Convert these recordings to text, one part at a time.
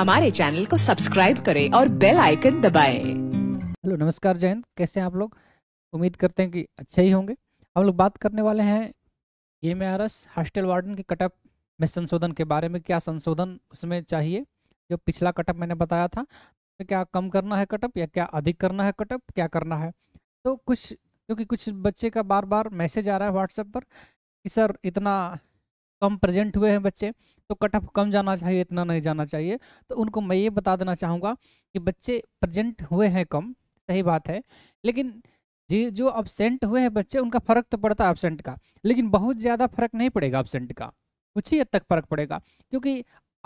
हमारे चैनल को सब्सक्राइब करें और बेल आइकन दबाएं। हेलो नमस्कार जयंत कैसे हैं आप लोग उम्मीद करते हैं कि अच्छे ही होंगे हम लोग बात करने वाले हैं एम आर हॉस्टल वार्डन के कटअप में संशोधन के बारे में क्या संशोधन उसमें चाहिए जो पिछला कटअप मैंने बताया था तो क्या कम करना है कटअप या क्या अधिक करना है कटअप क्या करना है तो कुछ क्योंकि कुछ बच्चे का बार बार मैसेज आ रहा है व्हाट्सएप पर कि सर इतना कम प्रेजेंट हुए हैं बच्चे तो कट ऑफ कम जाना चाहिए इतना नहीं जाना चाहिए तो उनको मैं ये बता देना चाहूँगा कि बच्चे प्रेजेंट हुए हैं कम सही बात है लेकिन जी जो एबसेंट हुए हैं बच्चे उनका फ़र्क तो पड़ता है एबसेंट का लेकिन बहुत ज़्यादा फर्क नहीं पड़ेगा एबसेंट का कुछ ही हद तक फर्क पड़ेगा क्योंकि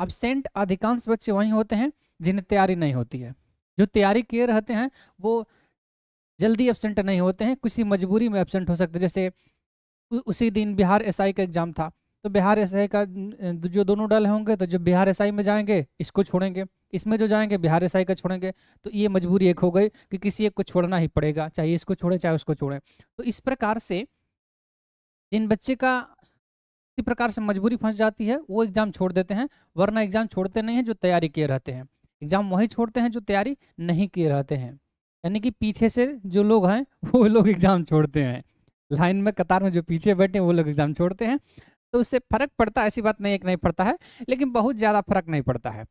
एबसेंट अधिकांश बच्चे वहीं होते हैं जिन्हें तैयारी नहीं होती है जो तैयारी किए रहते हैं वो जल्दी एबसेंट नहीं होते हैं किसी मजबूरी में एबसेंट हो सकते जैसे उसी दिन बिहार एसआई का एग्ज़ाम था तो बिहार एस का जो दोनों डल होंगे तो जो बिहार एस में जाएंगे इसको छोड़ेंगे इसमें जो जाएंगे बिहार एस का छोड़ेंगे तो ये मजबूरी एक हो गई कि किसी एक को छोड़ना ही पड़ेगा चाहे इसको छोड़े चाहे उसको छोड़े तो इस प्रकार से जिन बच्चे का किसी प्रकार से मजबूरी फंस जाती है वो एग्ज़ाम छोड़ देते हैं वरना एग्ज़ाम छोड़ते नहीं हैं जो तैयारी किए रहते हैं एग्ज़ाम वही छोड़ते हैं जो तैयारी नहीं किए रहते हैं यानी कि पीछे से जो लोग हैं वो लोग एग्ज़ाम छोड़ते हैं लाइन में कतार में जो पीछे बैठे हैं वो लोग एग्ज़ाम छोड़ते हैं तो उससे फर्क पड़ता है ऐसी बात नहीं एक नहीं पड़ता है लेकिन बहुत ज़्यादा फर्क नहीं पड़ता है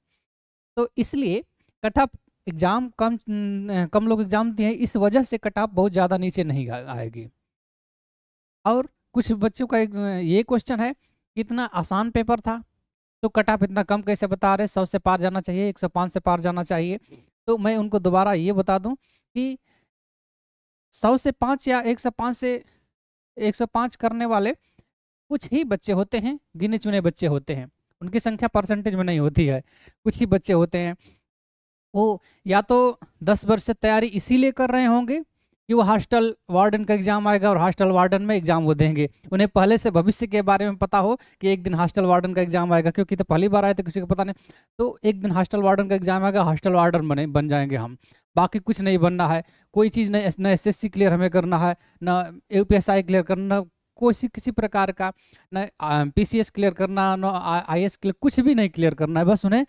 तो इसलिए कट ऑफ एग्ज़ाम कम कम लोग एग्ज़ाम दिए हैं इस वजह से कट ऑफ बहुत ज़्यादा नीचे नहीं आएगी और कुछ बच्चों का एक ये क्वेश्चन है इतना आसान पेपर था तो कट ऑफ इतना कम कैसे बता रहे सौ से पार जाना चाहिए एक सौ पाँच से पार जाना चाहिए तो मैं उनको दोबारा ये बता दूँ कि सौ से पाँच या एक सौ पाँच से एक सौ पाँच करने वाले कुछ ही बच्चे होते हैं गिने चुने बच्चे होते हैं उनकी संख्या परसेंटेज में नहीं होती है कुछ ही बच्चे होते हैं वो या तो दस वर्ष से तैयारी इसीलिए कर रहे होंगे कि वो हॉस्टल वार्डन का एग्ज़ाम आएगा और हॉस्टल वार्डन में एग्ज़ाम वो देंगे उन्हें पहले से भविष्य के बारे में पता हो कि एक दिन हॉस्टल वार्डन का एग्ज़ाम आएगा क्योंकि तो पहली बार आए तो किसी को पता नहीं तो एक दिन हॉस्टल वार्डन का एग्ज़ाम आएगा हॉस्टल वार्डन बने बन जाएंगे हम बाकी कुछ नहीं बनना है कोई चीज़ नहीं न एस क्लियर हमें करना है ना यू क्लियर करना कोई किसी प्रकार का न पीसीएस क्लियर करना न आई एस क्लियर कुछ भी नहीं क्लियर करना है बस उन्हें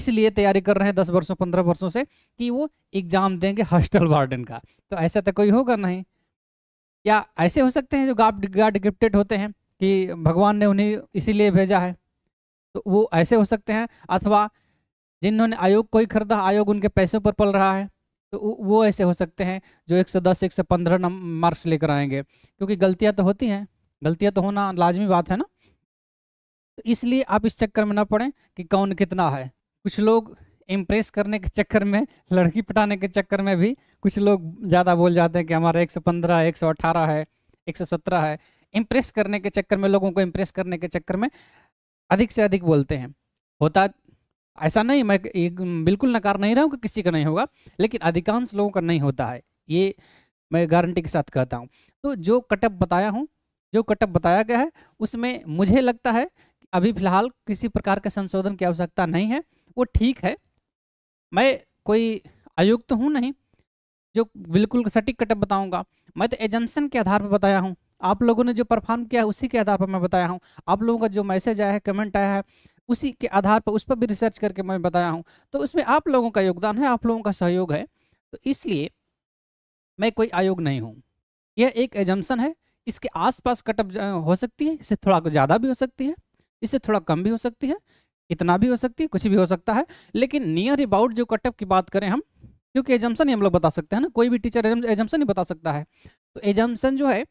इसलिए तैयारी कर रहे हैं दस वर्षों पंद्रह वर्षों से कि वो एग्जाम देंगे हॉस्टल वार्डन का तो ऐसा तो कोई होगा नहीं या ऐसे हो सकते हैं जो गार्ड गार्ड गिफ्टेड होते हैं कि भगवान ने उन्हें इसीलिए भेजा है तो वो ऐसे हो सकते हैं अथवा जिन्होंने आयोग को ही खरीदा आयोग उनके पैसों पर पल रहा है तो वो ऐसे हो सकते हैं जो एक सौ दस एक सौ पंद्रह मार्क्स लेकर आएंगे क्योंकि गलतियाँ तो होती हैं गलतियाँ तो होना लाजमी बात है ना तो इसलिए आप इस चक्कर में ना पड़ें कि कौन कितना है कुछ लोग इम्प्रेस करने के चक्कर में लड़की पटाने के चक्कर में भी कुछ लोग ज़्यादा बोल जाते हैं कि हमारा एक सौ पंद्रह है एक सौ अठारह है एक सौ सत्रह है इम्प्रेस करने के चक्कर में लोगों को इम्प्रेस करने के चक्कर में अधिक से अधिक बोलते हैं होता ऐसा नहीं मैं एक बिल्कुल नकार नहीं रहा हूँ कि किसी का नहीं होगा लेकिन अधिकांश लोगों का नहीं होता है ये मैं गारंटी के साथ कहता हूँ तो जो कटअप बताया हूँ जो कटअप बताया गया है उसमें मुझे लगता है कि अभी फिलहाल किसी प्रकार के संशोधन की आवश्यकता नहीं है वो ठीक है मैं कोई आयुक्त तो हूँ नहीं जो बिल्कुल सटीक कटअप बताऊँगा मैं तो एजेंसन के आधार पर बताया हूँ आप लोगों ने जो परफॉर्म किया है उसी के आधार पर मैं बताया हूँ आप लोगों का जो मैसेज आया है कमेंट आया है उसी के आधार पर उस पर भी रिसर्च करके मैं बताया हूँ तो उसमें आप लोगों का योगदान है आप लोगों का सहयोग है तो इसलिए मैं कोई आयोग नहीं हूँ यह एक एजम्सन है इसके आसपास कटअप हो सकती है इससे थोड़ा ज़्यादा भी हो सकती है इससे थोड़ा कम भी हो सकती है इतना भी हो सकती है कुछ भी हो सकता है लेकिन नियर अबाउट जो कटअप की बात करें हम क्योंकि एजम्सन ही हम लोग बता सकते हैं ना कोई भी टीचर एजम्सन ही बता सकता है तो एजम्सन जो है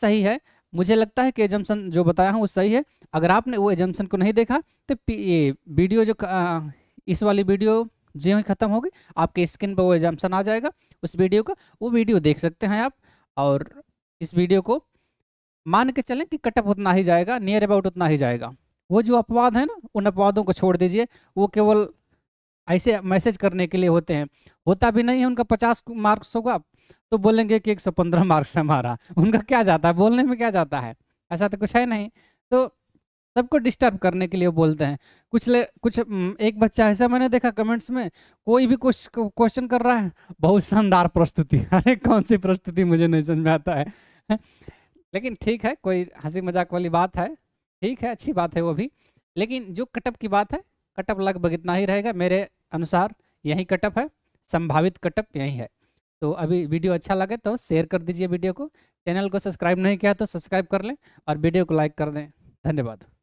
सही है मुझे लगता है कि एजम्सन जो बताया हूँ वो सही है अगर आपने वो एजम्सन को नहीं देखा तो ये वीडियो जो इस वाली वीडियो जो ही ख़त्म होगी आपके स्क्रीन पर वो एजम्सन आ जाएगा उस वीडियो का वो वीडियो देख सकते हैं आप और इस वीडियो को मान के चलें कि कटअप उतना ही जाएगा नियर अबाउट उतना ही जाएगा वो जो अपवाद है ना उन अपवादों को छोड़ दीजिए वो केवल ऐसे मैसेज करने के लिए होते हैं होता भी नहीं है उनका पचास मार्क्स होगा तो बोलेंगे कि 115 मार्क्स है हमारा उनका क्या जाता है बोलने में क्या जाता है ऐसा तो कुछ है नहीं तो सबको डिस्टर्ब करने के लिए बोलते हैं कुछ ले कुछ एक बच्चा ऐसा मैंने देखा कमेंट्स में कोई भी कुछ क्वेश्चन कर रहा है बहुत शानदार प्रस्तुति अरे कौन सी प्रस्तुति मुझे नहीं समझ में आता है लेकिन ठीक है कोई हंसी मजाक वाली बात है ठीक है अच्छी बात है वो भी लेकिन जो कटअप की बात है कटअप लगभग इतना ही रहेगा मेरे अनुसार यही कटअप है संभावित कटअप यही है तो अभी वीडियो अच्छा लगे तो शेयर कर दीजिए वीडियो को चैनल को सब्सक्राइब नहीं किया तो सब्सक्राइब कर लें और वीडियो को लाइक कर दें धन्यवाद